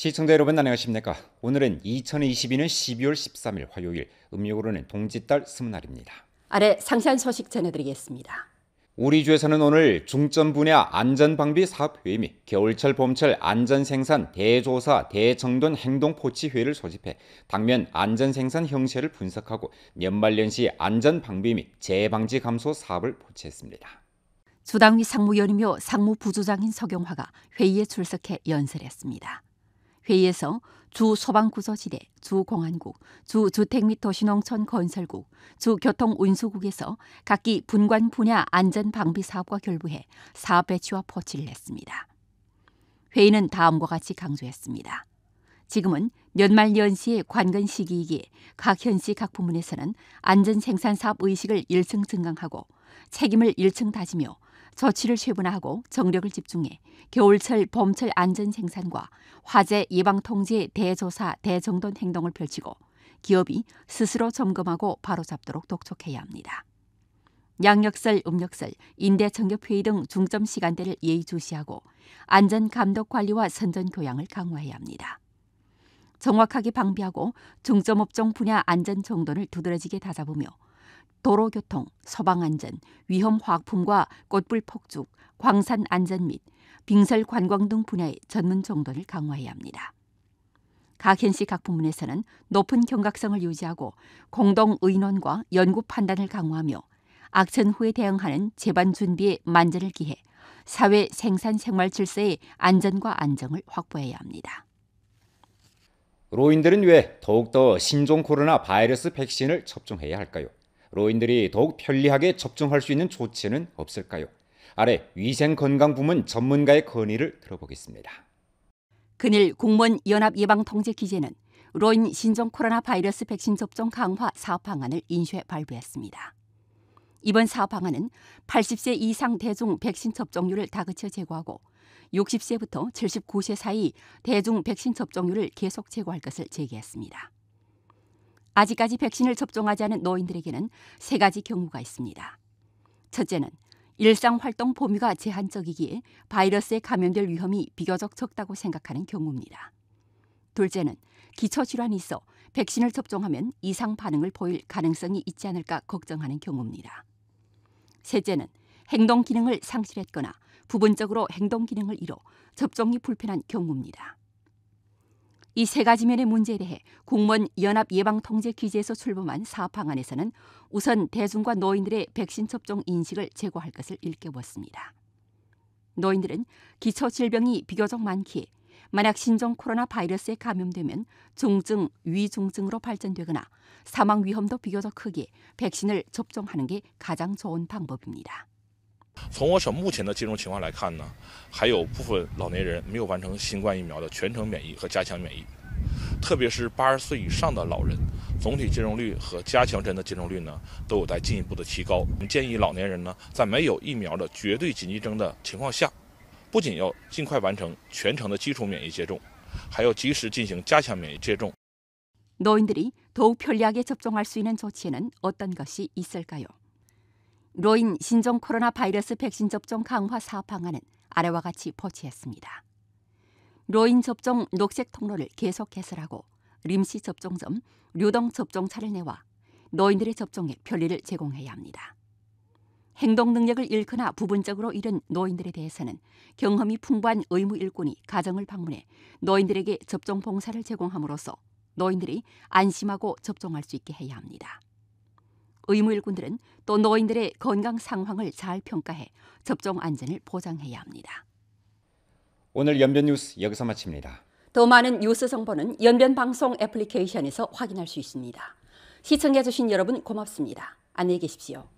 시청자 여러분 안녕하십니까? 오늘은 2022년 12월 13일 화요일 음력으로는 동짓달 스무 날입니다. 아래 상세한 소식 전해드리겠습니다. 우리 주에서는 오늘 중점 분야 안전방비 사업회의 및 겨울철 봄철 안전생산 대조사 대정돈 행동포치회의를 소집해 당면 안전생산 형세를 분석하고 연말연시 안전방비 및 재방지 감소 사업을 포치했습니다. 주당위 상무위원이며 상무부조장인 서경화가 회의에 출석해 연설했습니다. 회의에서 주 소방구조지대, 주 공안국, 주주택및 도시농촌 건설국, 주 교통운수국에서 각기 분관 분야 안전방비 사업과 결부해 사업 배치와 포치를 했습니다. 회의는 다음과 같이 강조했습니다. 지금은 연말 연시의 관건 시기이기에 각 현시 각 부문에서는 안전 생산 사업 의식을 일승 증강하고 책임을 일층 다지며 저치를 세분화하고 정력을 집중해 겨울철 봄철 안전 생산과 화재 예방 통제 대조사 대정돈 행동을 펼치고 기업이 스스로 점검하고 바로잡도록 독촉해야 합니다. 양력설, 음력설, 인대 청격 회의 등 중점 시간대를 예의주시하고 안전 감독 관리와 선전 교양을 강화해야 합니다. 정확하게 방비하고 중점 업종 분야 안전 정돈을 두드러지게 다잡으며 도로교통, 소방안전 위험화학품과 꽃불 폭죽, 광산 안전 및 빙설 관광 등 분야의 전문 정도를 강화해야 합니다. 각 현시 각 부문에서는 높은 경각성을 유지하고 공동 의논과 연구 판단을 강화하며 악천 후에 대응하는 재반 준비에 만전을 기해 사회 생산 생활 질서의 안전과 안정을 확보해야 합니다. 로인들은 왜 더욱더 신종 코로나 바이러스 백신을 접종해야 할까요? 로인들이 더욱 편리하게 접종할 수 있는 조치는 없을까요? 아래 위생건강부문 전문가의 건의를 들어보겠습니다. 그일 공무원 연합 예방 통제 기재는 로인 신종 코로나 바이러스 백신 접종 강화 사업 방안을 인쇄 발표했습니다. 이번 사업 방안은 80세 이상 대중 백신 접종률을 다그쳐 제고하고 60세부터 79세 사이 대중 백신 접종률을 계속 제고할 것을 제기했습니다. 아직까지 백신을 접종하지 않은 노인들에게는 세 가지 경우가 있습니다. 첫째는 일상 활동 범위가 제한적이기에 바이러스에 감염될 위험이 비교적 적다고 생각하는 경우입니다. 둘째는 기초 질환이 있어 백신을 접종하면 이상 반응을 보일 가능성이 있지 않을까 걱정하는 경우입니다. 셋째는 행동 기능을 상실했거나 부분적으로 행동 기능을 잃어 접종이 불편한 경우입니다. 이세 가지 면의 문제에 대해 공무원 연합 예방 통제 기제에서 출범한 사항안에서는 우선 대중과 노인들의 백신 접종 인식을 제고할 것을 일깨웠습니다. 노인들은 기초 질병이 비교적 많기에 만약 신종 코로나 바이러스에 감염되면 중증, 위중증으로 발전되거나 사망 위험도 비교적 크기 백신을 접종하는 게 가장 좋은 방법입니다. 从我省目前的接种情况来看呢，还有部分老年人没有完成新冠疫苗的全程免疫和加强免疫，特别是八十岁以上的老人，总体接种率和加强针的接种率呢都有待进一步的提高。建议老年人呢，在没有疫苗的绝对紧急症的情况下，不仅要尽快完成全程的基础免疫接种，还要及时进行加强免疫接种。들이더욱편리하게접종할수있는조치에는어떤것이있을까요 로인 신종 코로나 바이러스 백신 접종 강화 사업 방안은 아래와 같이 포치했습니다. 로인 접종 녹색 통로를 계속 개설하고 림시 접종점, 류동 접종차를 내와 노인들의 접종에 편리를 제공해야 합니다. 행동 능력을 잃거나 부분적으로 잃은 노인들에 대해서는 경험이 풍부한 의무 일꾼이 가정을 방문해 노인들에게 접종 봉사를 제공함으로써 노인들이 안심하고 접종할 수 있게 해야 합니다. 의무일꾼들은 또 노인들의 건강 상황을 잘 평가해 접종 안전을 보장해야 합니다. 오늘 연변 뉴스 여기서 마칩니다. 더 많은 뉴스 정보는 연변 방송 애플리케이션에서 확인할 수 있습니다. 시청해주신 여러분 고맙습니다. 안녕히 계십시오.